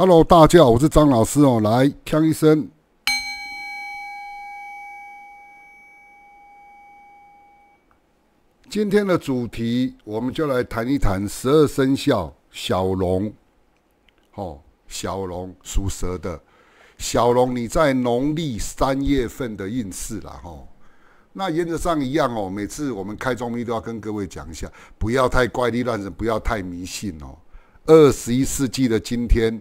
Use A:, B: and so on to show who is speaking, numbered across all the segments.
A: Hello，大家好，我是张老师哦。来，呛一声。今天的主题，我们就来谈一谈十二生肖小龙。哦，小龙属蛇的小龙，你在农历三月份的运势了哦。那原则上一样哦。每次我们开中医，都要跟各位讲一下，不要太怪力乱神，不要太迷信哦。二十一世纪的今天。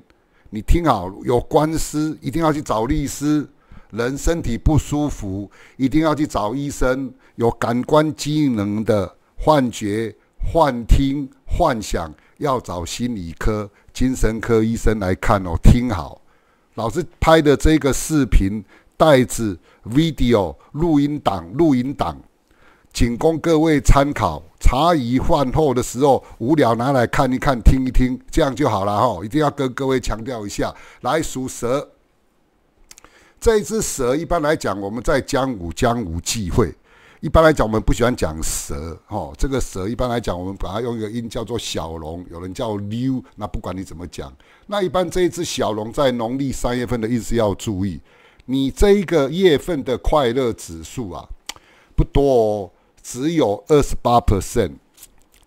A: 你听好，有官司一定要去找律师；人身体不舒服一定要去找医生；有感官机能的幻觉、幻听、幻想，要找心理科、精神科医生来看哦。听好，老师拍的这个视频带子 录音档，录音档。仅供各位参考，茶余饭后的时候无聊拿来看一看、听一听，这样就好了哈。一定要跟各位强调一下，来属蛇这一只蛇，一般来讲我们在江湖江湖忌讳，一般来讲我们不喜欢讲蛇哦，这个蛇一般来讲，我们把它用一个音叫做小龙，有人叫溜，那不管你怎么讲，那一般这一只小龙在农历三月份的意思要注意，你这一个月份的快乐指数啊不多哦。只有二十八 percent，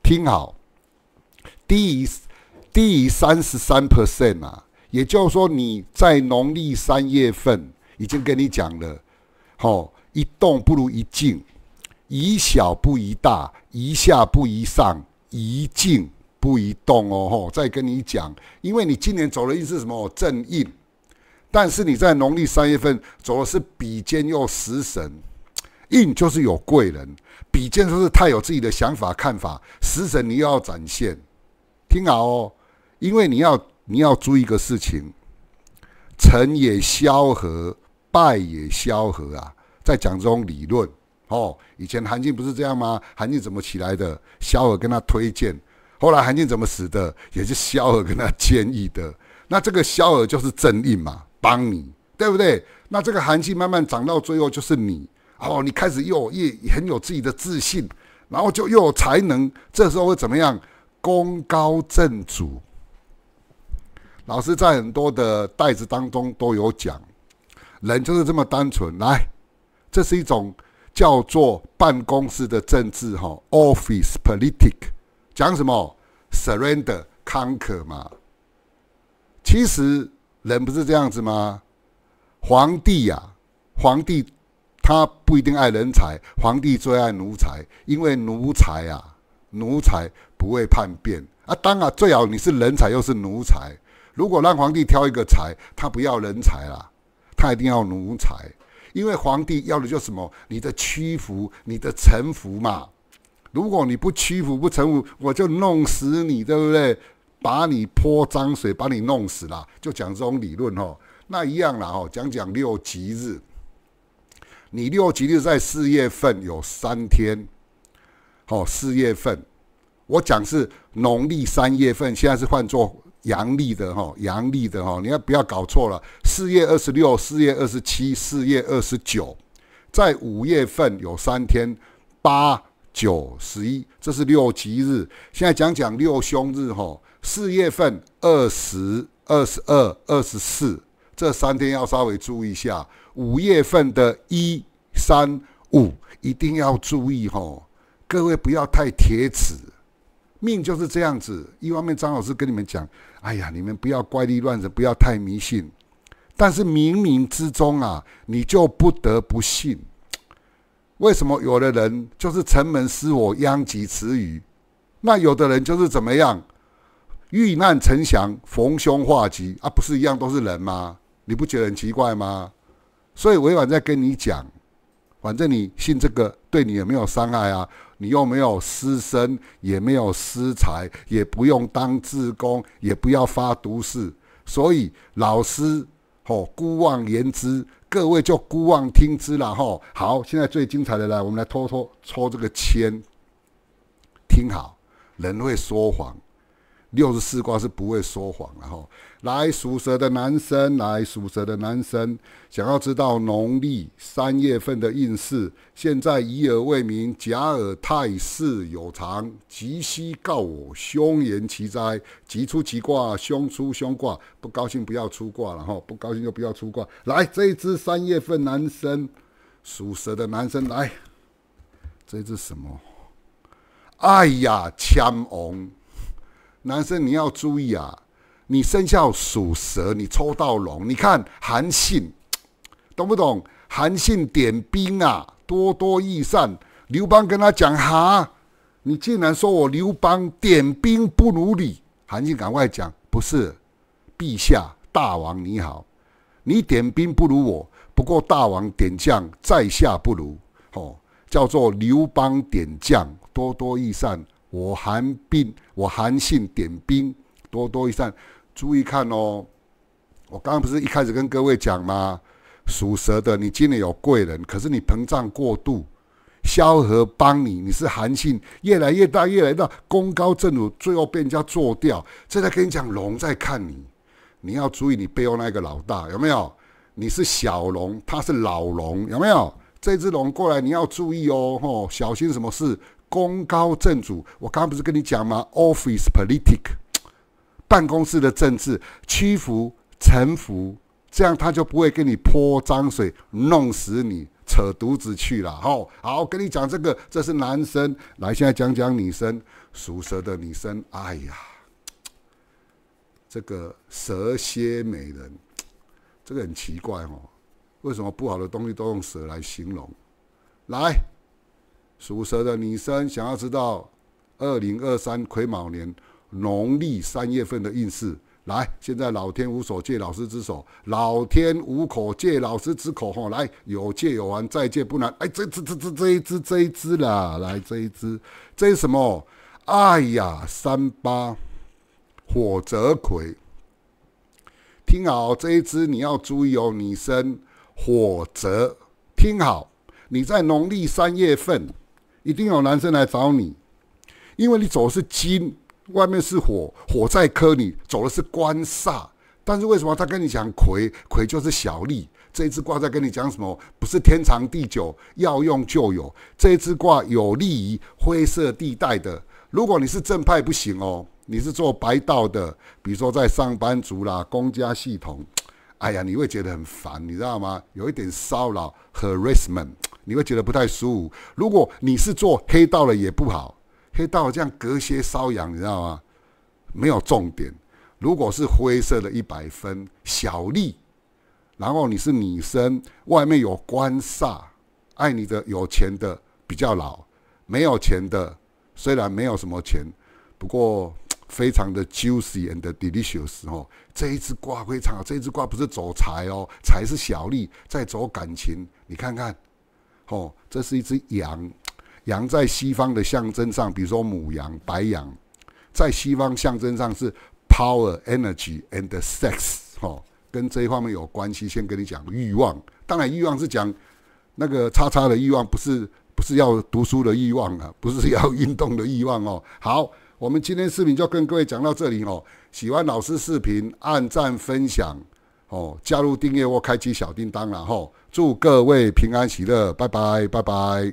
A: 听好，低于低于三十三 percent 啊，也就是说你在农历三月份已经跟你讲了，好，一动不如一静，宜小不宜大，宜下不宜上，宜静不宜动哦，吼，再跟你讲，因为你今年走的运是什么正印，但是你在农历三月份走的是比肩又食神。印就是有贵人，比肩就是太有自己的想法看法。食神你又要展现，听好哦，因为你要你要注意一个事情：成也萧何，败也萧何啊！在讲这种理论哦。以前韩信不是这样吗？韩信怎么起来的？萧何跟他推荐。后来韩信怎么死的？也是萧何跟他建议的。那这个萧何就是正印嘛，帮你对不对？那这个韩信慢慢长到最后，就是你。哦，你开始又也很有自己的自信，然后就又有才能，这时候会怎么样？功高震主。老师在很多的袋子当中都有讲，人就是这么单纯。来，这是一种叫做办公室的政治，哈，office politic，讲什么？surrender，坎坷嘛？其实人不是这样子吗？皇帝呀，皇帝。他不一定爱人才，皇帝最爱奴才，因为奴才啊，奴才不会叛变啊。当然，最好你是人才又是奴才。如果让皇帝挑一个才，他不要人才啦，他一定要奴才，因为皇帝要的就是什么？你的屈服，你的臣服嘛。如果你不屈服不臣服，我就弄死你，对不对？把你泼脏水，把你弄死了，就讲这种理论哦。那一样啦哦，讲讲六吉日。你六吉日在四月份有三天，好，四月份，我讲是农历三月份，现在是换做阳历的哈，阳历的哈，你要不要搞错了？四月二十六、四月二十七、四月二十九，在五月份有三天，八、九、十一，这是六吉日。现在讲讲六凶日哈，四月份二十二、十二、二十四。这三天要稍微注意一下，五月份的一三五一定要注意哈，各位不要太铁齿，命就是这样子。一方面，张老师跟你们讲，哎呀，你们不要怪力乱神，不要太迷信，但是冥冥之中啊，你就不得不信。为什么有的人就是城门失火殃及池鱼，那有的人就是怎么样遇难成祥，逢凶化吉啊？不是一样都是人吗？你不觉得很奇怪吗？所以委婉在跟你讲，反正你信这个，对你也没有伤害啊。你又没有私身，也没有私财，也不用当自宫，也不要发毒誓。所以老师哦，孤妄言之，各位就孤妄听之了哈。好，现在最精彩的了，我们来偷偷抽这个签。听好，人会说谎。六十四卦是不会说谎的哈。来属蛇的男生，来属蛇的男生，想要知道农历三月份的运势。现在以耳为名，假耳太世有常，吉兮告我凶言其灾。吉出吉卦，凶出凶卦，不高兴不要出卦了哈，不高兴就不要出卦。来，这一只三月份男生，属蛇的男生，来，这只什么？哎呀，枪王。男生，你要注意啊！你生肖属蛇，你抽到龙，你看韩信，懂不懂？韩信点兵啊，多多益善。刘邦跟他讲：“哈，你竟然说我刘邦点兵不如你？”韩信赶快讲：“不是，陛下大王你好，你点兵不如我，不过大王点将，在下不如哦，叫做刘邦点将，多多益善。”我韩冰，我韩信点兵多多益善，注意看哦。我刚刚不是一开始跟各位讲吗？属蛇的，你今年有贵人，可是你膨胀过度。萧何帮你，你是韩信越来越大越来越大，功高震主，最后被人家做掉。这在跟你讲龙在看你，你要注意你背后那个老大有没有？你是小龙，他是老龙，有没有？这只龙过来你要注意哦，吼，小心什么事。功高震主，我刚刚不是跟你讲吗？Office p o l i t i c 办公室的政治，屈服、臣服，这样他就不会给你泼脏水、弄死你、扯犊子去了。吼，好，跟你讲这个，这是男生来，现在讲讲女生，属蛇的女生，哎呀，这个蛇蝎美人，这个很奇怪哦，为什么不好的东西都用蛇来形容？来。属蛇的女生想要知道二零二三癸卯年农历三月份的运势，来，现在老天无所借老师之手，老天无可借老师之口，吼，来，有借有还，再借不难，哎，这、这、这、这、这一只这一只啦，来，这一只，这是什么？哎呀，三八火泽葵，听好，这一只你要注意哦，女生火泽，听好，你在农历三月份。一定有男生来找你，因为你走的是金，外面是火，火在科你，走的是官煞。但是为什么他跟你讲魁？魁就是小利。这一支卦在跟你讲什么？不是天长地久，要用就有。这一支卦有利于灰色地带的。如果你是正派不行哦，你是做白道的，比如说在上班族啦、公家系统，哎呀，你会觉得很烦，你知道吗？有一点骚扰，harassment。你会觉得不太舒服。如果你是做黑道的也不好，黑道这样隔靴搔痒，你知道吗？没有重点。如果是灰色的，一百分小利。然后你是女生，外面有官煞，爱你的有钱的比较老，没有钱的虽然没有什么钱，不过非常的 juicy and delicious 哦。这一只卦非常好，这一只卦不是走财哦，财是小利，在走感情。你看看。哦，这是一只羊，羊在西方的象征上，比如说母羊、白羊，在西方象征上是 power, energy and sex 哦，跟这一方面有关系。先跟你讲欲望，当然欲望是讲那个叉叉的欲望，不是不是要读书的欲望啊，不是要 运动的欲望哦。好，我们今天视频就跟各位讲到这里哦。喜欢老师视频，按赞分享。哦，加入订阅或开启小叮当，然后祝各位平安喜乐，拜拜，拜拜。